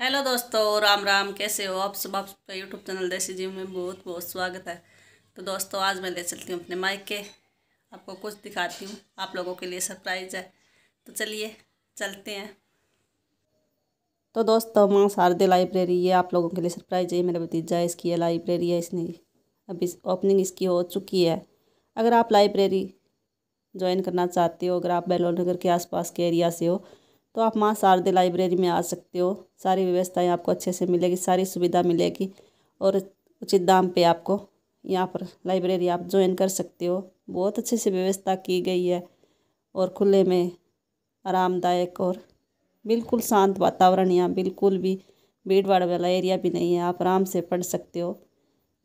hello दोस्तों राम राम कैसे हो आप सब आपका यूट्यूब चैनल देसी जी में बहुत बहुत स्वागत है तो दोस्तों आज मैं ले चलती हूँ अपने माइक के आपको कुछ दिखाती हूँ आप लोगों के लिए सरप्राइज है तो चलिए चलते हैं तो दोस्तों माँ शारदे लाइब्रेरी ये आप लोगों के लिए सरप्राइज है मेरा भतीजा इसकी है लाइब्रेरी है इसने अभी इस ओपनिंग इसकी हो चुकी है अगर आप लाइब्रेरी ज्वाइन करना चाहते हो अगर आप बैलोल नगर के आसपास के एरिया से हो तो आप माँ शारदे लाइब्रेरी में आ सकते हो सारी व्यवस्थाएँ आपको अच्छे से मिलेगी सारी सुविधा मिलेगी और उचित दाम पे आपको यहाँ पर लाइब्रेरी आप ज्वाइन कर सकते हो बहुत अच्छे से व्यवस्था की गई है और खुले में आरामदायक और बिल्कुल शांत वातावरण यहाँ बिल्कुल भी भीड़ भाड़ वाला एरिया भी नहीं है आप आराम से पढ़ सकते हो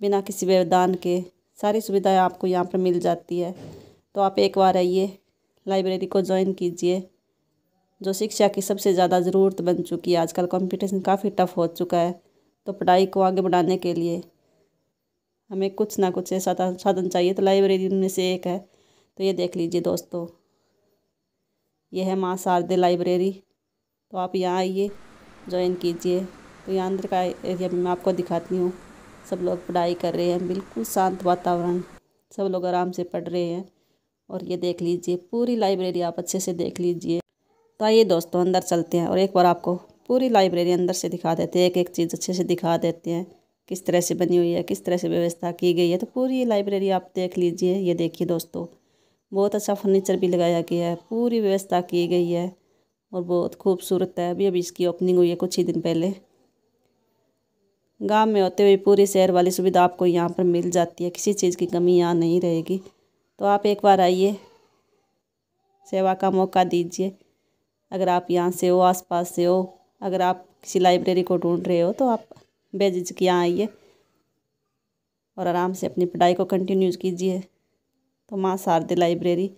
बिना किसी व्यवधान के सारी सुविधाएं आपको यहाँ पर मिल जाती है तो आप एक बार आइए लाइब्रेरी को ज्वाइन कीजिए जो शिक्षा की सबसे ज़्यादा ज़रूरत बन चुकी है आजकल कंपटीशन काफ़ी टफ हो चुका है तो पढ़ाई को आगे बढ़ाने के लिए हमें कुछ ना कुछ ऐसा साधन चाहिए तो लाइब्रेरी में से एक है तो ये देख लीजिए दोस्तों ये है माँ शारदे लाइब्रेरी तो आप यहाँ आइए ज्वाइन कीजिए तो यहाँ अंदर का एरिया मैं आपको दिखाती हूँ सब लोग पढ़ाई कर रहे हैं बिल्कुल शांत वातावरण सब लोग आराम से पढ़ रहे हैं और ये देख लीजिए पूरी लाइब्रेरी आप अच्छे से देख लीजिए तो आइए दोस्तों अंदर चलते हैं और एक बार आपको पूरी लाइब्रेरी अंदर से दिखा देते हैं एक एक चीज़ अच्छे से दिखा देते हैं किस तरह से बनी हुई है किस तरह से व्यवस्था की गई है तो पूरी लाइब्रेरी आप देख लीजिए ये देखिए दोस्तों बहुत अच्छा फर्नीचर भी लगाया गया है पूरी व्यवस्था की गई है और बहुत खूबसूरत है अभी अभी इसकी ओपनिंग हुई है कुछ ही दिन पहले गांव में होते हुए पूरी शहर वाली सुविधा आपको यहाँ पर मिल जाती है किसी चीज़ की कमी यहाँ नहीं रहेगी तो आप एक बार आइए सेवा का मौका दीजिए अगर आप यहाँ से हो आसपास से हो अगर आप किसी लाइब्रेरी को ढूंढ रहे हो तो आप बेझिझक यहाँ आइए और आराम से अपनी पढ़ाई को कंटिन्यू कीजिए तो माँ शारदे लाइब्रेरी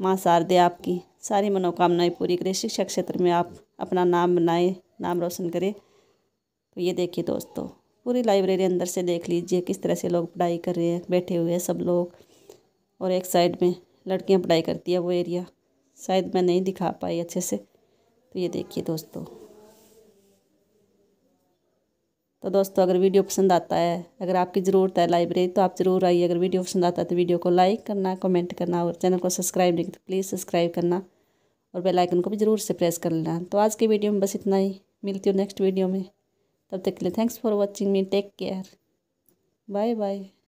माँ शारदे आपकी सारी मनोकामनाएं पूरी करें शिक्षा क्षेत्र में आप अपना नाम बनाए नाम रोशन करें तो ये देखिए दोस्तों पूरी लाइब्रेरी अंदर से देख लीजिए किस तरह से लोग पढ़ाई कर रहे हैं बैठे हुए हैं सब लोग और एक साइड में लड़कियां पढ़ाई करती है वो एरिया शायद मैं नहीं दिखा पाई अच्छे से तो ये देखिए दोस्तों तो दोस्तों अगर वीडियो पसंद आता है अगर आपकी ज़रूरत है लाइब्रेरी तो आप ज़रूर आइए अगर वीडियो पसंद आता है तो वीडियो को लाइक करना कमेंट करना और चैनल को सब्सक्राइब नहीं तो प्लीज़ सब्सक्राइब करना और बेल आइकन को भी ज़रूर से प्रेस कर लेना तो आज के वीडियो में बस इतना ही मिलती हूँ नेक्स्ट वीडियो में तब तक के लिए thanks for watching me take care bye bye